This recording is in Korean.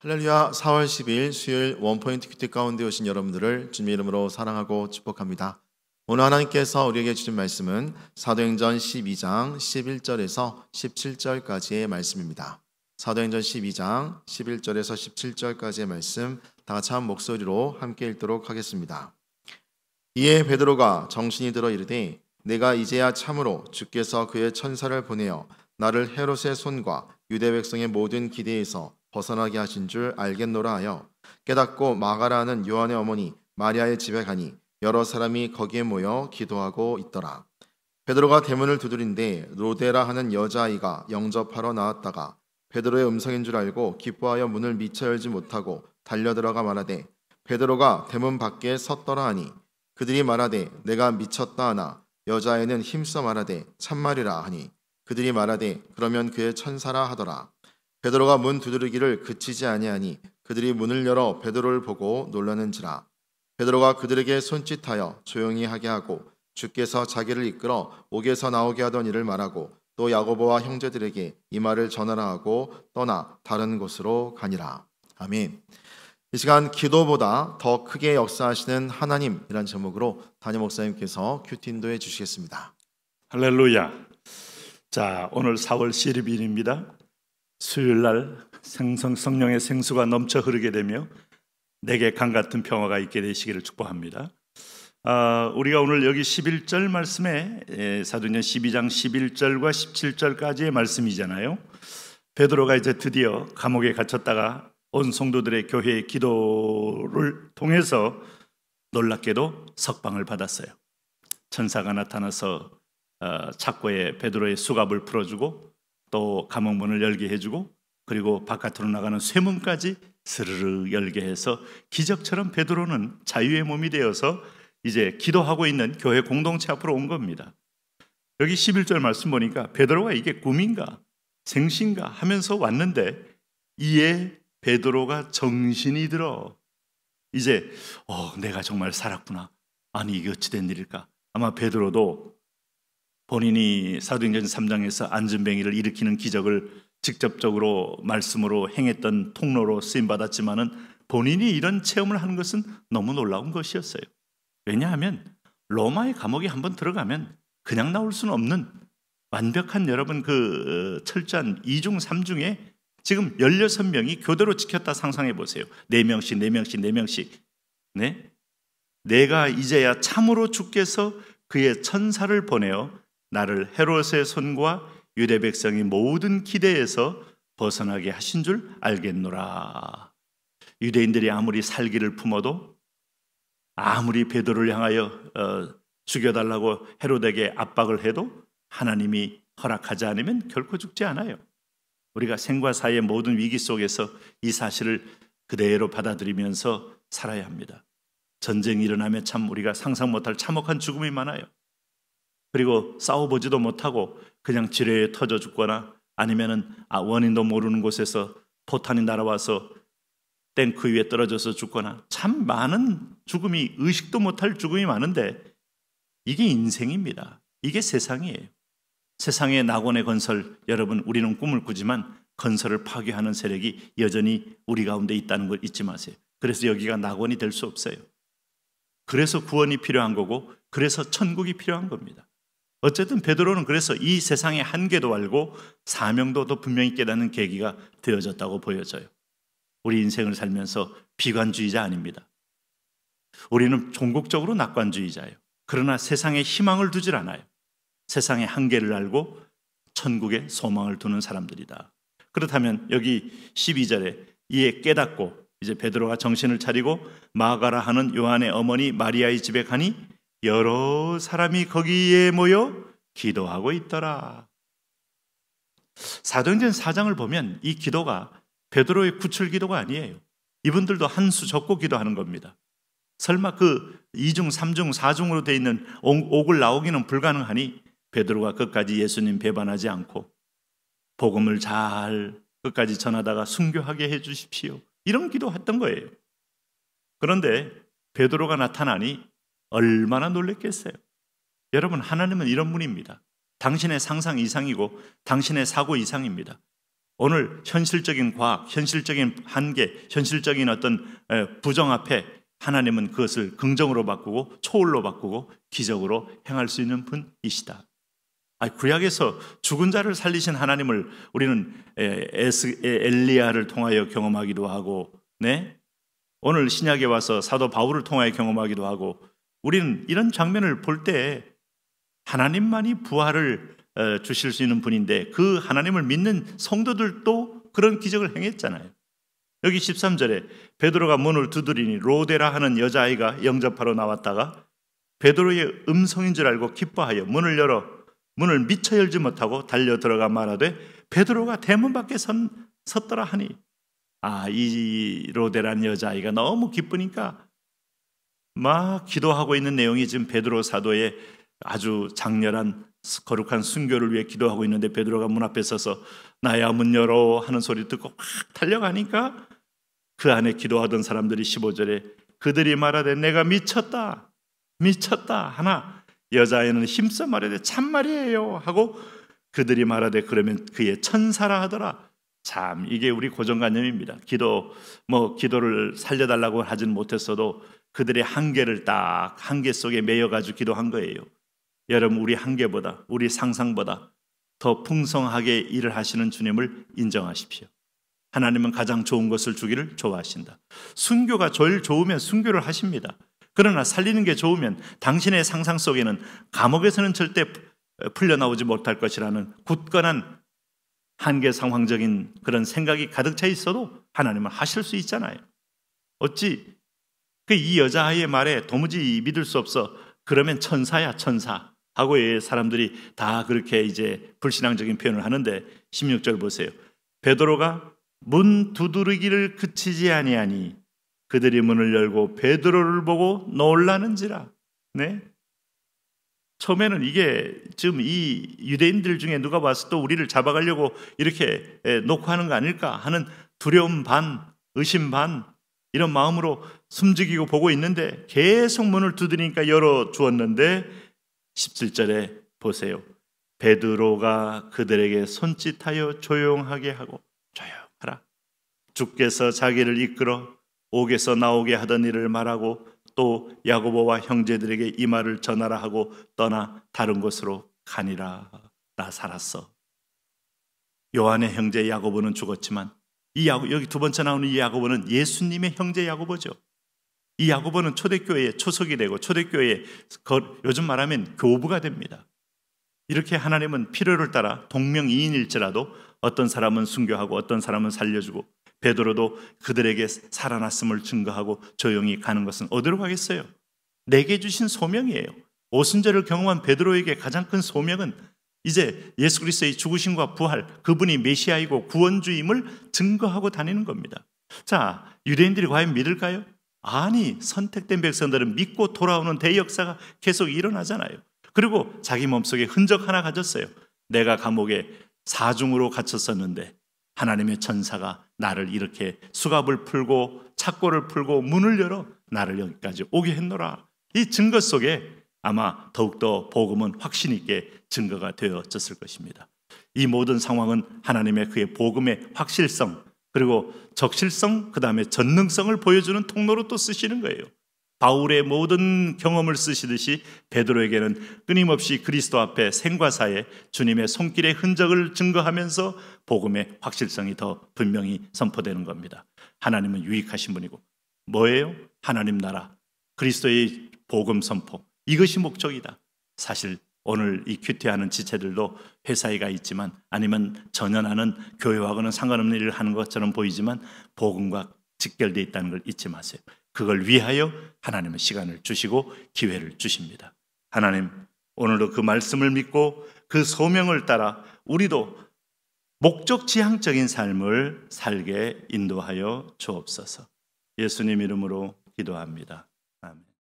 할렐루야 4월 10일 수요일 원포인트 큐티 가운데 오신 여러분들을 주님의 이름으로 사랑하고 축복합니다. 오늘 하나님께서 우리에게 주신 말씀은 사도행전 12장 11절에서 17절까지의 말씀입니다. 사도행전 12장 11절에서 17절까지의 말씀 다 같이 한 목소리로 함께 읽도록 하겠습니다. 이에 베드로가 정신이 들어 이르되 내가 이제야 참으로 주께서 그의 천사를 보내어 나를 헤롯의 손과 유대 백성의 모든 기대에서 벗어나게 하신 줄 알겠노라 하여 깨닫고 마가라는 요한의 어머니 마리아의 집에 가니 여러 사람이 거기에 모여 기도하고 있더라. 베드로가 대문을 두드린데 로데라 하는 여자아이가 영접하러 나왔다가 베드로의 음성인 줄 알고 기뻐하여 문을 미쳐 열지 못하고 달려 들어가 말하되 베드로가 대문 밖에 섰더라 하니 그들이 말하되 내가 미쳤다 하나 여자애는 힘써 말하되 참말이라 하니 그들이 말하되 그러면 그의 천사라 하더라 베드로가 문 두드리기를 그치지 아니하니 그들이 문을 열어 베드로를 보고 놀라는지라 베드로가 그들에게 손짓하여 조용히 하게 하고 주께서 자기를 이끌어 옥에서 나오게 하던 일을 말하고 또 야고보와 형제들에게 이 말을 전하라 하고 떠나 다른 곳으로 가니라 아멘. 이 시간 기도보다 더 크게 역사하시는 하나님이란 제목으로 다니 목사님께서 큐티 인도해 주시겠습니다. 할렐루야. 자, 오늘 4월 12일입니다. 수요일 날 생성 성령의 생수가 넘쳐 흐르게 되며 내게 강 같은 평화가 있게 되시기를 축복합니다. 아, 우리가 오늘 여기 11절 말씀에 예, 사도년 12장 11절과 17절까지의 말씀이잖아요. 베드로가 이제 드디어 감옥에 갇혔다가 온 성도들의 교회의 기도를 통해서 놀랍게도 석방을 받았어요. 천사가 나타나서 어, 착고에 베드로의 수갑을 풀어주고 또 감옥문을 열게 해주고 그리고 바깥으로 나가는 쇠문까지 스르르 열게 해서 기적처럼 베드로는 자유의 몸이 되어서 이제 기도하고 있는 교회 공동체 앞으로 온 겁니다. 여기 11절 말씀 보니까 베드로가 이게 꿈인가 생신가 하면서 왔는데 이에 베드로가 정신이 들어 이제 어 내가 정말 살았구나 아니 이게 어찌 된 일일까 아마 베드로도 본인이 사도행전 3장에서 안전뱅이를 일으키는 기적을 직접적으로 말씀으로 행했던 통로로 쓰임 받았지만은 본인이 이런 체험을 하는 것은 너무 놀라운 것이었어요. 왜냐하면 로마의 감옥에 한번 들어가면 그냥 나올 수는 없는 완벽한 여러분 그 어, 철저한 이중삼중에 지금 16명이 교대로 지켰다 상상해 보세요. 4명씩 4명씩 4명씩. 네? 내가 이제야 참으로 주께서 그의 천사를 보내어 나를 헤롯의 손과 유대 백성이 모든 기대에서 벗어나게 하신 줄 알겠노라. 유대인들이 아무리 살기를 품어도 아무리 베드로를 향하여 어, 죽여달라고 헤롯에게 압박을 해도 하나님이 허락하지 않으면 결코 죽지 않아요. 우리가 생과 사의 모든 위기 속에서 이 사실을 그대로 받아들이면서 살아야 합니다. 전쟁이 일어나면 참 우리가 상상 못할 참혹한 죽음이 많아요. 그리고 싸워보지도 못하고 그냥 지뢰에 터져 죽거나 아니면은 아, 원인도 모르는 곳에서 포탄이 날아와서 탱크 위에 떨어져서 죽거나 참 많은 죽음이 의식도 못할 죽음이 많은데 이게 인생입니다. 이게 세상이에요. 세상의 낙원의 건설 여러분 우리는 꿈을 꾸지만 건설을 파괴하는 세력이 여전히 우리 가운데 있다는 걸 잊지 마세요. 그래서 여기가 낙원이 될 수 없어요. 그래서 구원이 필요한 거고 그래서 천국이 필요한 겁니다. 어쨌든 베드로는 그래서 이 세상의 한계도 알고 사명도더 분명히 깨닫는 계기가 되어졌다고 보여져요. 우리 인생을 살면서 비관주의자 아닙니다. 우리는 종국적으로 낙관주의자예요. 그러나 세상에 희망을 두질 않아요. 세상의 한계를 알고 천국에 소망을 두는 사람들이다. 그렇다면 여기 12절에 이에 깨닫고 이제 베드로가 정신을 차리고 마가라 하는 요한의 어머니 마리아의 집에 가니 여러 사람이 거기에 모여 기도하고 있더라. 사도행전 4장을 보면 이 기도가 베드로의 구출 기도가 아니에요. 이분들도 한 수 적고 기도하는 겁니다. 설마 그 2중, 3중, 4중으로 돼 있는 옥을 나오기는 불가능하니 베드로가 끝까지 예수님 배반하지 않고 복음을 잘 끝까지 전하다가 순교하게 해 주십시오. 이런 기도했던 거예요. 그런데 베드로가 나타나니 얼마나 놀랬겠어요. 여러분, 하나님은 이런 분입니다. 당신의 상상 이상이고 당신의 사고 이상입니다. 오늘 현실적인 과학, 현실적인 한계, 현실적인 어떤 부정 앞에 하나님은 그것을 긍정으로 바꾸고 초월로 바꾸고 기적으로 행할 수 있는 분이시다. 아니, 구약에서 죽은 자를 살리신 하나님을 우리는 에스, 엘리야를 통하여 경험하기도 하고, 네? 오늘 신약에 와서 사도 바울을 통하여 경험하기도 하고, 우리는 이런 장면을 볼 때 하나님만이 부활을 어, 주실 수 있는 분인데 그 하나님을 믿는 성도들도 그런 기적을 행했잖아요. 여기 13절에 베드로가 문을 두드리니 로데라 하는 여자아이가 영접하러 나왔다가 베드로의 음성인 줄 알고 기뻐하여 문을 열어 문을 미쳐 열지 못하고 달려 들어가 말하되 베드로가 대문 밖에 선, 섰더라 하니 아 이 로데란 여자아이가 너무 기쁘니까 막 기도하고 있는 내용이 지금 베드로 사도의 아주 장렬한 거룩한 순교를 위해 기도하고 있는데 베드로가 문 앞에 서서 나야 문 열어 하는 소리 듣고 확 달려가니까 그 안에 기도하던 사람들이 15절에 그들이 말하되 내가 미쳤다 미쳤다 하나 여자애는 힘써 말하되 참말이에요 하고 그들이 말하되 그러면 그의 천사라 하더라 참 이게 우리 고정관념입니다. 기도 뭐 기도를 살려달라고 하진 못했어도 그들의 한계를 딱 한계 속에 매여가지고 기도한 거예요. 여러분 우리 한계보다 우리 상상보다 더 풍성하게 일을 하시는 주님을 인정하십시오. 하나님은 가장 좋은 것을 주기를 좋아하신다. 순교가 제일 좋으면 순교를 하십니다. 그러나 살리는 게 좋으면 당신의 상상 속에는 감옥에서는 절대 풀려나오지 못할 것이라는 굳건한 한계 상황적인 그런 생각이 가득 차 있어도 하나님은 하실 수 있잖아요. 어찌 그 이 여자아이의 말에 도무지 믿을 수 없어 그러면 천사야 천사 하고 사람들이 다 그렇게 이제 불신앙적인 표현을 하는데 16절 보세요. 베드로가 문 두드리기를 그치지 아니하니 그들이 문을 열고 베드로를 보고 놀라는지라. 네? 처음에는 이게 지금 이 유대인들 중에 누가 와서 또 우리를 잡아가려고 이렇게 놓고 하는 거 아닐까 하는 두려움 반, 의심 반 이런 마음으로 숨죽이고 보고 있는데 계속 문을 두드리니까 열어 주었는데 17절에 보세요. 베드로가 그들에게 손짓하여 조용하게 하고 조용하라. 주께서 자기를 이끌어 옥에서 나오게 하던 일을 말하고 또 야고보와 형제들에게 이 말을 전하라 하고 떠나 다른 곳으로 가니라 나 살았어. 요한의 형제 야고보는 죽었지만 이 야고, 여기 두 번째 나오는 이 야고보는 예수님의 형제 야고보죠. 이 야고보는 초대교회의 초석이 되고 초대교회의 요즘 말하면 교부가 됩니다. 이렇게 하나님은 필요를 따라 동명이인일지라도 어떤 사람은 순교하고 어떤 사람은 살려주고 베드로도 그들에게 살아났음을 증거하고 조용히 가는 것은 어디로 가겠어요? 내게 주신 소명이에요. 오순절을 경험한 베드로에게 가장 큰 소명은 이제 예수 그리스도의 죽으심과 부활, 그분이 메시아이고 구원주임을 증거하고 다니는 겁니다. 자, 유대인들이 과연 믿을까요? 아니, 선택된 백성들은 믿고 돌아오는 대역사가 계속 일어나잖아요. 그리고 자기 몸속에 흔적 하나 가졌어요. 내가 감옥에 사중으로 갇혔었는데 하나님의 천사가 나를 이렇게 수갑을 풀고 착고를 풀고 문을 열어 나를 여기까지 오게 했노라. 이 증거 속에 아마 더욱더 복음은 확신 있게 증거가 되어졌을 것입니다. 이 모든 상황은 하나님의 그의 복음의 확실성 그리고 적실성 그 다음에 전능성을 보여주는 통로로 또 쓰시는 거예요. 바울의 모든 경험을 쓰시듯이 베드로에게는 끊임없이 그리스도 앞에 생과 사에 주님의 손길의 흔적을 증거하면서 복음의 확실성이 더 분명히 선포되는 겁니다. 하나님은 유익하신 분이고 뭐예요? 하나님 나라 그리스도의 복음 선포 이것이 목적이다. 사실 오늘 이 큐티하는 지체들도 회사에가 있지만 아니면 전연하는 교회하고는 상관없는 일을 하는 것처럼 보이지만 복음과 직결되어 있다는 걸 잊지 마세요. 그걸 위하여 하나님은 시간을 주시고 기회를 주십니다. 하나님, 오늘도 그 말씀을 믿고 그 소명을 따라 우리도 목적 지향적인 삶을 살게 인도하여 주옵소서. 예수님 이름으로 기도합니다.